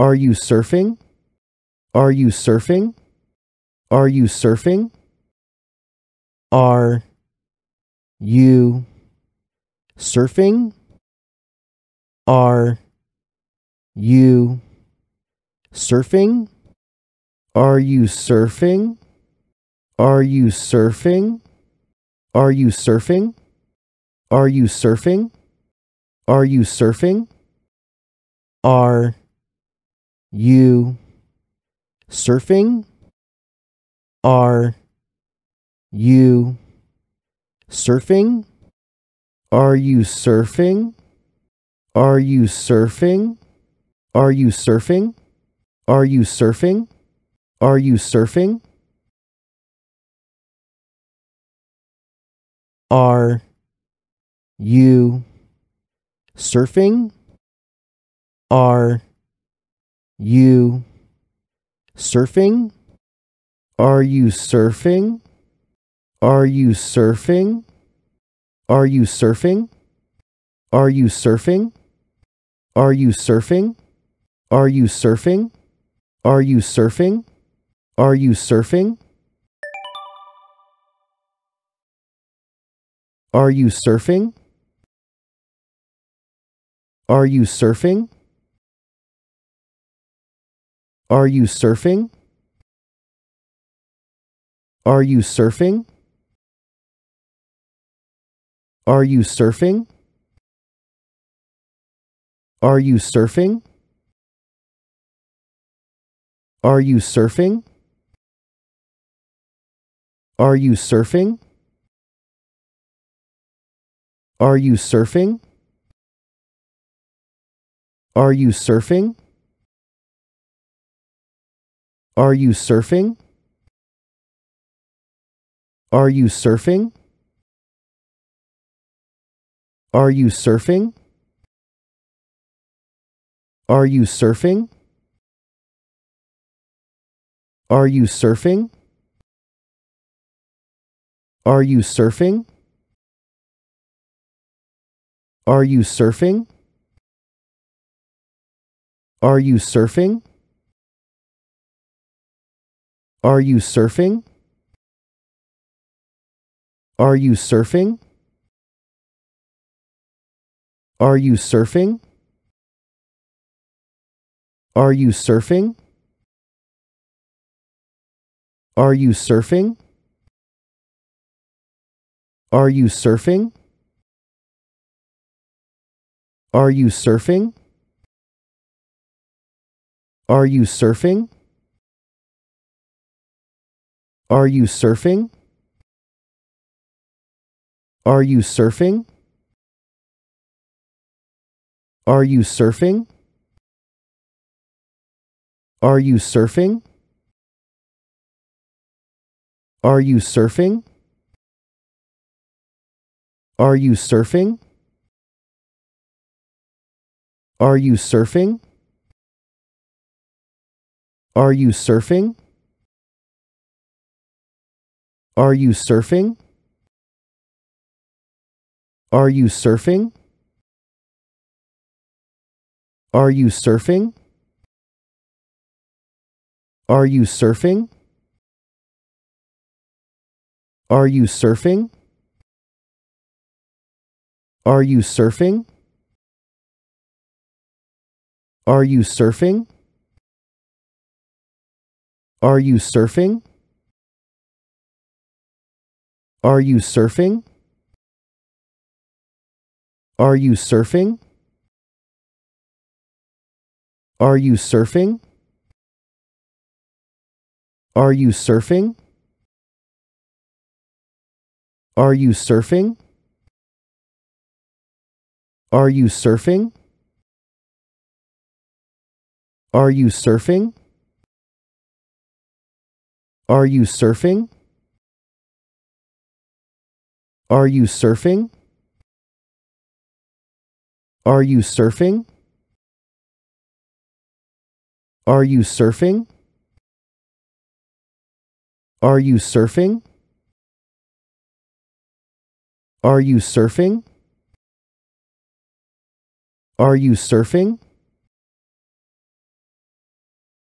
Are you surfing? Are you surfing? Are you surfing? Are you surfing? Are you surfing? Are you surfing? Are you surfing? Are you surfing? Are you surfing? Are you surfing? Are you surfing? Are you surfing? Are you surfing? Are you surfing? Are you surfing? Are you surfing? Are you surfing? Are you surfing? Are you surfing? Are you surfing? Are you surfing? Are you surfing? Are you surfing? Are you surfing? Are you surfing? Are you surfing? Are you surfing? Are you surfing? Are you surfing? Are you surfing? Are you surfing? Are you surfing? Are you surfing? Are you surfing? Are you surfing? Are you surfing? Are you surfing? Are you surfing? Are you surfing? Are you surfing? Are you surfing? Are you surfing? Are you surfing? Are you surfing? Are you surfing? Are you surfing? Are you surfing? Are you surfing? Are you surfing? Are you surfing? Are you surfing? Are you surfing? Are you surfing? Are you surfing? Are you surfing? Are you surfing? Are you surfing? Are you surfing? Are you surfing? Are you surfing? Are you surfing? Are you surfing? Are you surfing? Are you surfing? Are you surfing? Are you surfing? Are you surfing? Are you surfing? Are you surfing? Are you surfing? Are you surfing? Are you surfing? Are you surfing? Are you surfing? Are you surfing? Are you surfing? Are you surfing? Are you surfing? Are you surfing? Are you surfing? Are you surfing? Are you surfing? Are you surfing?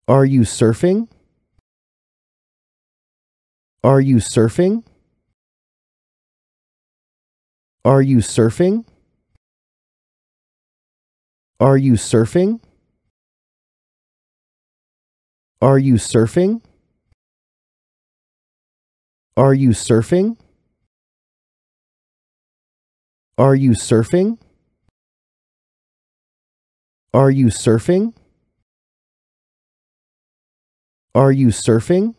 Are you surfing? Are you surfing? Are you surfing? Are you surfing? Are you surfing? Are you surfing? Are you surfing? Are you surfing? Are you surfing?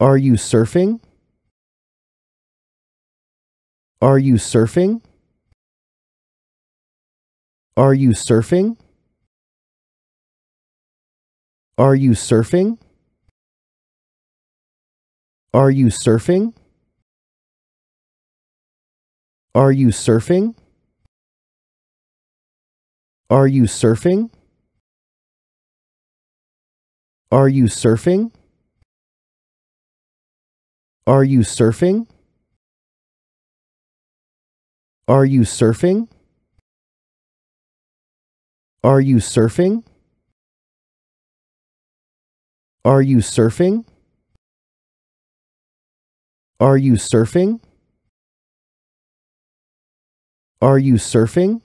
Are you surfing? Are you surfing? Are you surfing? Are you surfing? Are you surfing? Are you surfing? Are you surfing? Are you surfing? Are you surfing? Are you surfing? Are you surfing? Are you surfing? Are you surfing? Are you surfing?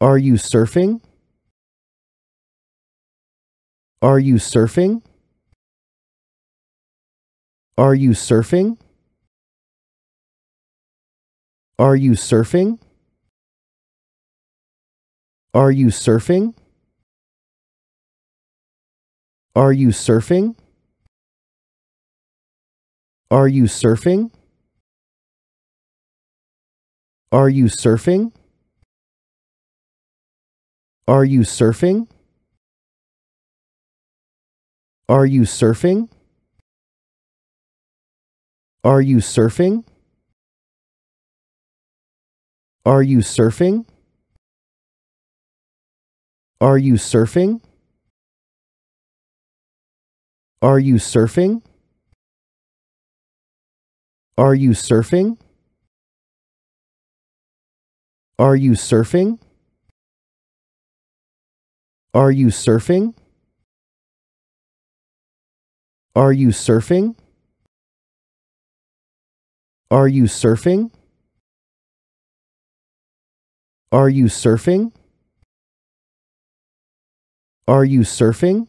Are you surfing? Are you surfing? Are you surfing? Are you surfing? Are you surfing? Are you surfing? Are you surfing? Are you surfing? Are you surfing? Are you surfing? Are you surfing? Are you surfing? Are you surfing? Are you surfing? Are you surfing? Are you surfing? Are you surfing? Are you surfing? Are you surfing? Are you surfing? Are you surfing?